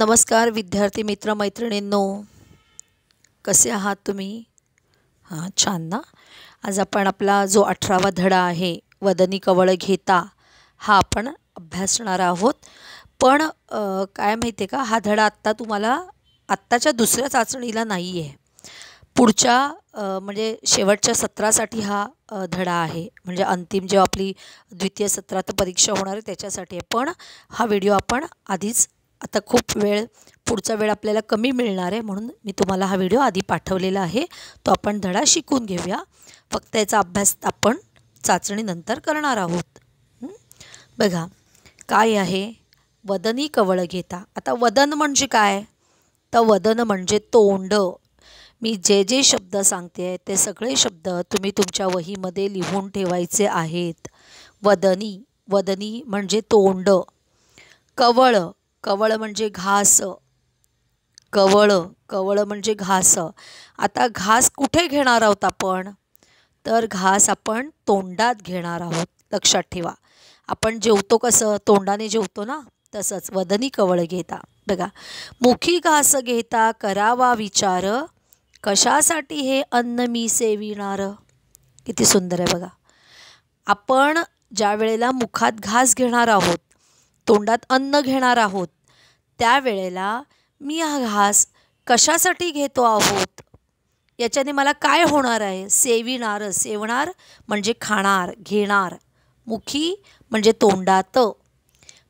नमस्कार विद्यार्थी मित्र मैत्रिणींनो कसे आहात तुम्ही हां छान ना आज आपण आपला जो अठरावा धडा आहे वदनी कवळ घेता हा आपण अभ्यासणार आहोत पण काय माहिती आहे का हा धडा आत्ता तुम्हाला आत्ताच्या दुसऱ्या चाचणीला नाही आहे पुढच्या म्हणजे शेवटच्या सत्रासाठी हा धडा आहे म्हणजे अंतिम जेव्हा आपली द्वितीय सत्रात परीक्षा होणार आहे त्याच्यासाठी आहे पण हा व्हिडिओ आपण आधीच आता खूप वेळ पुढचा वेळ आपल्याला कमी मिळणार आहे म्हणून मी तुम्हाला हा व्हिडिओ आधी पाठवलेला आहे तो आपण धडा शिकून घेऊया फक्त याचा अभ्यास आपण चाचणीनंतर करणार आहोत बघा काय आहे वदनी कवळ घेता आता वदन म्हणजे काय तर वदन म्हणजे तोंड मी जे जे शब्द सांगते ते सगळे शब्द तुम्ही तुमच्या वहीमध्ये लिहून ठेवायचे आहेत वदनी वदनी म्हणजे तोंड कवळ कवळ म्हणजे घास कवळ कवळ म्हणजे घास आता घास कुठे घेणार आहोत आपण तर घास आपण तोंडात घेणार आहोत लक्षात ठेवा आपण जेवतो कसं तोंडाने जेवतो ना तसंच वदनी कवळ घेता बघा मुखी घास घेता करावा विचार कशासाठी हे अन्न मी सेविणार किती सुंदर आहे बघा आपण ज्या वेळेला मुखात घास घेणार आहोत तोंडात अन्न घेणार आहोत त्यावेळेला मी हा घास कशासाठी घेतो आहोत याच्याने मला काय होणार आहे सेविणार सेवणार म्हणजे खाणार घेणार मुखी म्हणजे तोंडात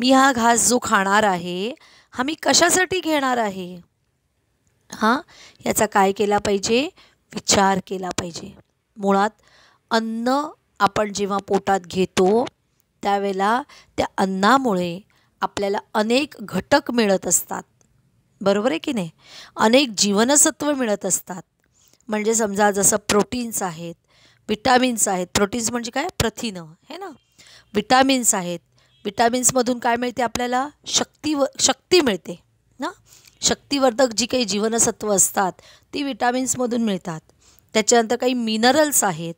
मी हा घास जो खाणार आहे हा मी कशासाठी घेणार आहे हां याचा काय केला पाहिजे विचार केला पाहिजे मुळात अन्न आपण जेव्हा पोटात घेतो त्यावेळेला त्या अन्नामुळे आपल्याला अनेक घटक मिळत असतात बरोबर आहे की नाही अनेक जीवनसत्व मिळत असतात म्हणजे समजा जसं प्रोटीन्स आहेत विटामिन्स आहेत प्रोटीन्स म्हणजे काय प्रथिनं है ना विटॅमिन्स आहेत विटामिन्समधून काय मिळते आपल्याला शक्ती व शक्ती मिळते ना शक्तिवर्धक जी काही जीवनसत्व असतात ती विटामिन्समधून मिळतात त्याच्यानंतर काही मिनरल्स आहेत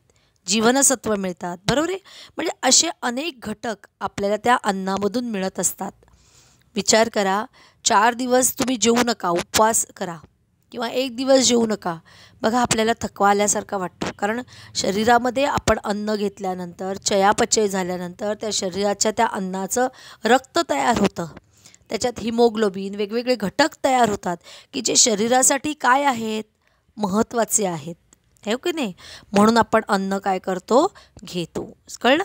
जीवनसत्व मिळतात बरोबर आहे म्हणजे असे अनेक घटक आपल्याला त्या अन्नामधून मिळत असतात विचार करा चार दिवस तुम्ही जेवू नका उपवास करा किंवा एक दिवस जेवू नका बघा आपल्याला थकवा आल्यासारखा वाटतो कारण शरीरामध्ये आपण अन्न घेतल्यानंतर चयापचय झाल्यानंतर त्या शरीराच्या त्या अन्नाचं रक्त तयार होतं त्याच्यात हिमोग्लोबिन वेगवेगळे घटक तयार होतात की जे शरीरासाठी काय आहेत महत्त्वाचे आहेत आहे की नाही म्हणून आपण अन्न काय करतो घेतो कळलं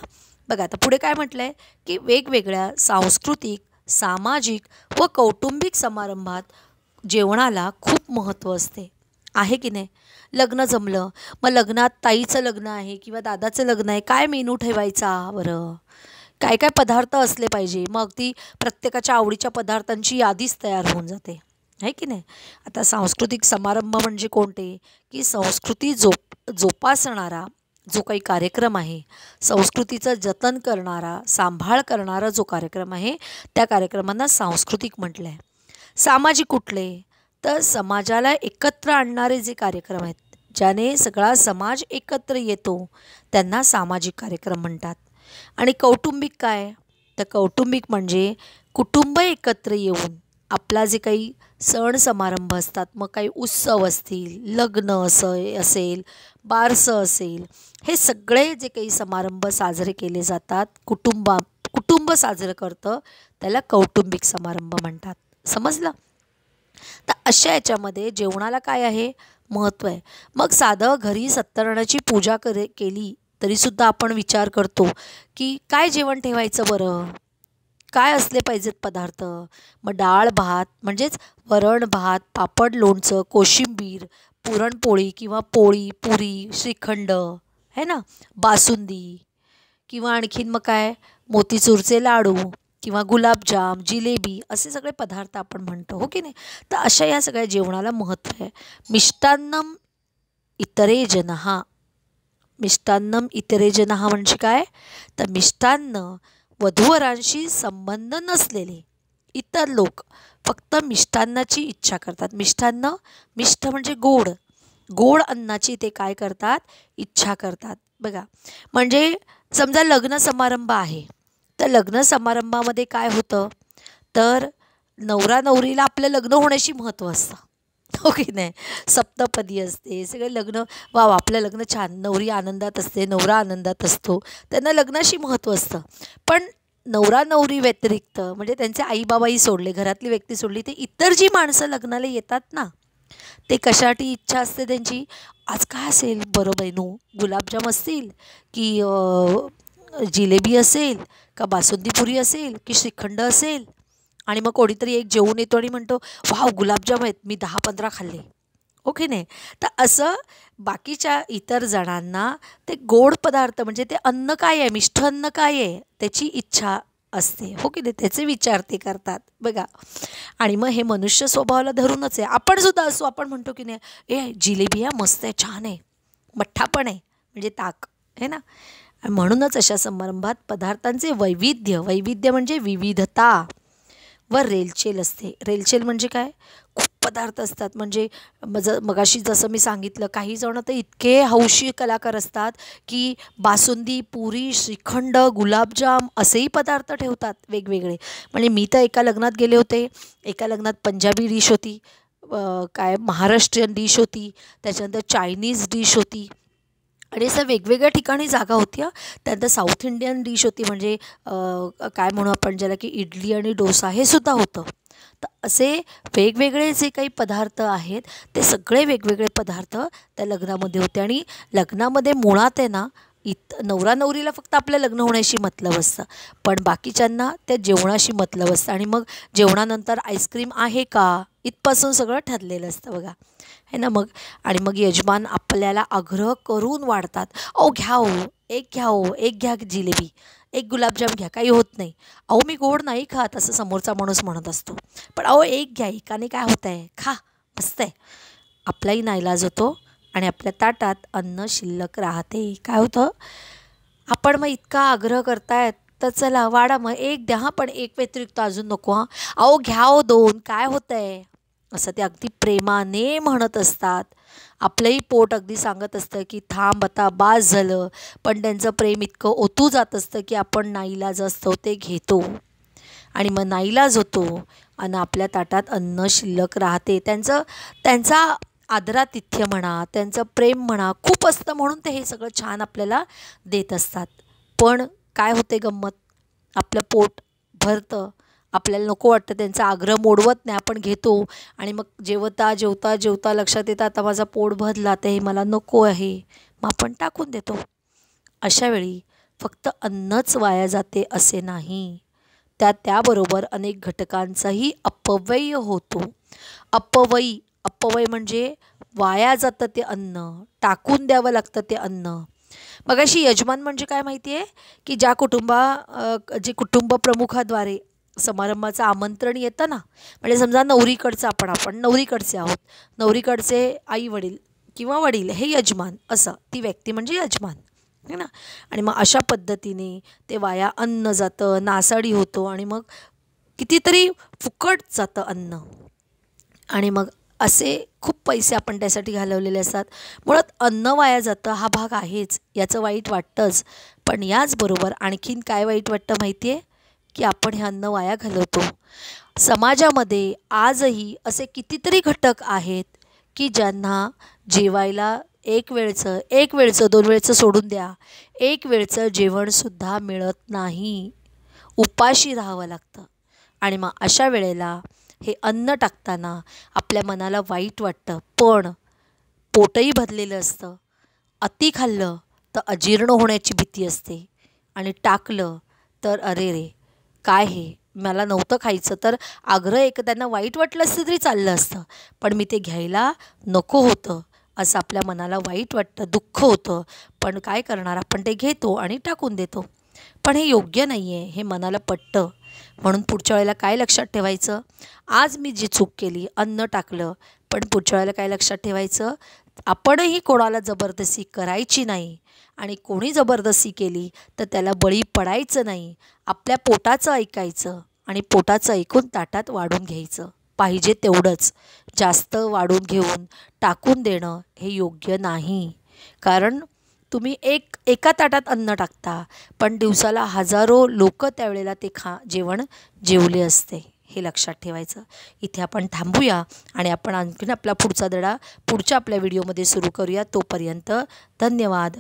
बघा आता पुढे काय म्हटलं आहे की वेगवेगळ्या सांस्कृतिक सामाजिक व कौटुंबिक समारंभात जेवणाला खूप महत्त्व असते आहे की नाही लग्न जमलं मग लग्नात ताईचं लग्न आहे किंवा दादाचं लग्न आहे काय मेनू ठेवायचा बरं काय काय पदार्थ असले पाहिजे मग ती प्रत्येकाच्या आवडीच्या पदार्थांची यादीच तयार होऊन जाते आहे की नाही आता सांस्कृतिक समारंभ म्हणजे कोणते की संस्कृती जोप जोपासणारा जो काही कार्यक्रम आहे संस्कृतीचं जतन करणारा सांभाळ करणारा जो कार्यक्रम आहे त्या कार्यक्रमांना सांस्कृतिक म्हटलं आहे सामाजिक कुठले तर समाजाला एकत्र आणणारे जे कार्यक्रम आहेत ज्याने सगळा समाज एकत्र येतो त्यांना सामाजिक कार्यक्रम म्हणतात आणि कौटुंबिक काय तर कौटुंबिक म्हणजे कुटुंब एकत्र येऊन आपला जे काही सण समारंभ असतात मग काही उत्सव असतील लग्न असं असेल बारसं असेल हे सगळे जे काही समारंभ साजरे केले जातात कुटुंबा कुटुंब साजरं करतं त्याला कौटुंबिक समारंभ म्हणतात समजलं तर अशा याच्यामध्ये जेवणाला काय आहे महत्त्व आहे मग साधं घरी सत्तरणाची पूजा करे केली तरीसुद्धा आपण विचार करतो की काय जेवण ठेवायचं बरं काय असले पाहिजेत पदार्थ मग डाळ भात म्हणजेच वरण भात पापड लोणचं कोशिंबीर पुरणपोळी किंवा पोळी पुरी श्रीखंड है ना बासुंदी किंवा आणखीन मग काय मोतीचूरचे लाडू किंवा गुलाबजाम जिलेबी असे सगळे पदार्थ आपण म्हणतो हो की नाही तर अशा या सगळ्या जेवणाला महत्त्व आहे मिष्टान्नम इतरे जनहा मिष्टान्नम इतरे जनहा म्हणजे काय तर मिष्टान्न वधूवरांशी संबंध नसलेले इतर लोक फक्त मिष्टान्नाची इच्छा करतात मिष्टान्न मिष्ट म्हणजे गोड गोड अन्नाची ते काय करतात इच्छा करतात बघा म्हणजे समजा लग्न समारंभ आहे तर लग्न समारंभामध्ये काय होतं तर नवरा नवरीला आपलं लग्न होण्याशी महत्त्व असतं हो की नाही सप्तपदी असते सगळे लग्न वा आपलं लग्न छान नवरी आनंदात असते नवरा आनंदात असतो त्यांना लग्नाशी महत्त्व असतं पण नवरा नवरी व्यतिरिक्त म्हणजे त्यांचे आईबाबाही सोडले घरातली व्यक्ती सोडली ते इतर जी माणसं लग्नाला येतात ना ते कशासाठी इच्छा असते त्यांची आज का असेल बरं बहिणू गुलाबजाम असतील की जिलेबी असेल का बासुंदीपुरी असेल की श्रीखंड असेल आणि मग कोणीतरी एक जेवून येतो आणि म्हणतो वाव गुलाबजाम आहेत मी दहा पंधरा खाल्ले ओके नाही तर असं बाकीच्या इतर जणांना ते गोड पदार्थ म्हणजे ते अन्न काय आहे मिष्ठ अन्न काय आहे त्याची इच्छा असते हो की नाही त्याचे विचार ते करतात बघा आणि मग हे मनुष्य स्वभावाला धरूनच आहे आपण सुद्धा असू आपण म्हणतो की नाही ए जिलेबी आहे मस्त आहे छान आहे मठ्ठा पण आहे म्हणजे ताक आहे ना म्हणूनच अशा समारंभात पदार्थांचे वैविध्य वैविध्य म्हणजे विविधता व रेलचेल असते रेलचेल म्हणजे काय खूप पदार्थ असतात म्हणजे मज मगाशी जसं मी सांगितलं काही जण तर इतके हौशी कलाकार असतात की बासुंदी पुरी श्रीखंड गुलाबजाम असेही पदार्थ ठेवतात वेगवेगळे म्हणजे मी तर एका लग्नात गेले होते एका लग्नात पंजाबी डिश होती काय महाराष्ट्रीयन डिश होती त्याच्यानंतर चायनीज डिश होती आणि असं वेगवेगळ्या ठिकाणी जागा होत्या त्यानंतर साऊथ इंडियन डिश होती म्हणजे काय म्हणू आपण ज्याला की इडली आणि डोसा हे सुद्धा होतं तर असे वेगवेगळे जे काही पदार्थ आहेत ते सगळे वेगवेगळे पदार्थ त्या लग्नामध्ये होते आणि लग्नामध्ये मुळात आहे ना इत नवरा नवरीला फक्त आपल्या लग्न होण्याशी मतलब असतं पण बाकीच्यांना त्या जेवणाशी मतलब असतं आणि मग जेवणानंतर आईस्क्रीम आहे का इथपासून सगळं ठरलेलं असतं बघा है ना मग आणि मग यजमान आपल्याला आग्रह करून वाढतात ओ घ्या हो एक घ्या हो एक घ्या जिलेबी एक गुलाबजाम घ्या काही होत नाही अहो मी गोड नाही खात असं समोरचा माणूस म्हणत असतो पण अहो एक घ्या एकाने काय होत आहे खा मस्त आहे आपलाही नाईलाज होतो आणि आपल्या ताटात अन्न शिल्लक राहते काय होतं आपण मग इतका आग्रह करतायत तर चला वाडा मग एक द्या हां पण एक व्यतिरिक्त अजून नको हां अहो घ्या हो दोन काय होत आहे असं ते अगदी प्रेमाने म्हणत असतात आपलंही पोट अगदी सांगत असतं की थांब आता बास झालं पण त्यांचं प्रेम इतकं ओतू जात असतं की आपण नाईलाज असतो ते घेतो आणि मग नाईलाज होतो आणि आपल्या ताटात अन्न शिल्लक राहते त्यांचं त्यांचा आदरातिथ्य म्हणा त्यांचं प्रेम म्हणा खूप असतं म्हणून ते हे सगळं छान आपल्याला देत असतात पण काय होते गंमत आपलं पोट भरतं आपल्याला नको वाटतं त्यांचा आग्रह मोडवत नाही आपण घेतो आणि मग जेवता जेवता जेवता लक्षात येतं आता माझा पोट भरला ते हे मला नको आहे मग आपण टाकून देतो अशावेळी फक्त अन्नच वाया जाते असे नाही त्या त्याबरोबर अनेक घटकांचाही अपव्यय होतो अपवयी अपवय म्हणजे वाया जातं ते अन्न टाकून द्यावं लागतं ते अन्न मग अशी यजमान म्हणजे काय माहिती आहे की ज्या कुटुंबा जे कुटुंब प्रमुखाद्वारे समारंभाचं आमंत्रण येतं ना म्हणजे समजा नवरीकडचं आपण आपण नवरीकडचे आहोत नवरीकडचे आई वडील किंवा वडील हे यजमान असं ती व्यक्ती म्हणजे यजमान है ना आणि मग अशा पद्धतीने ते वाया अन्न जातं नासाडी होतो आणि मग कितीतरी फुकट जातं अन्न आणि मग असे खूप पैसे आपण त्यासाठी घालवलेले असतात मुळात अन्न वाया जातं हा भाग आहेच याचं वाईट वाटतंच पण याचबरोबर आणखीन काय वाईट वाटतं माहिती आहे की आपण हे अन्न वाया घालवतो समाजामध्ये आजही असे कितीतरी घटक आहेत की ज्यांना जेवायला एक वेळचं एक वेळचं दोन वेळचं सोडून द्या एक वेळचं जेवणसुद्धा मिळत नाही उपाशी राहावं लागतं आणि मग अशा वेळेला हे अन्न टाकताना आपल्या मनाला वाईट वाटतं पण पोटही भरलेलं असतं अति खाल्लं तर अजीर्ण होण्याची भीती असते आणि टाकलं तर अरे रे काय हे मला नव्हतं खायचं तर आग्रह एखाद्यांना वाईट वाटलं असतं तरी चाललं असतं पण मी ते घ्यायला नको होतं असं आपल्या मनाला वाईट वाटतं दुःख होतं पण काय करणार आपण ते घेतो आणि टाकून देतो पण हे योग्य नाही आहे हे मनाला पटतं म्हणून पुढच्या वेळेला काय लक्षात ठेवायचं आज मी जी चूक केली अन्न टाकलं पण पुढच्या वेळेला काय लक्षात ठेवायचं आपणही कोणाला जबरदस्ती करायची नाही आणि कोणी जबरदस्ती केली तर त्याला बळी पडायचं नाही आपल्या पोटाचं ऐकायचं आणि पोटाचं ऐकून ताटात वाढून घ्यायचं पाहिजे तेवढंच जास्त वाढून घेऊन टाकून देणं हे योग्य नाही कारण तुम्ही एक एका ताटात अन्न टाकता पण दिवसाला हजारो लोक त्यावेळेला ते खा जेवण जेवले असते हे लक्षात ठेवायचं इथे आपण थांबूया आणि आपण आणखीन आपला पुढचा धडा पुढच्या आपल्या व्हिडिओमध्ये सुरू करूया तोपर्यंत धन्यवाद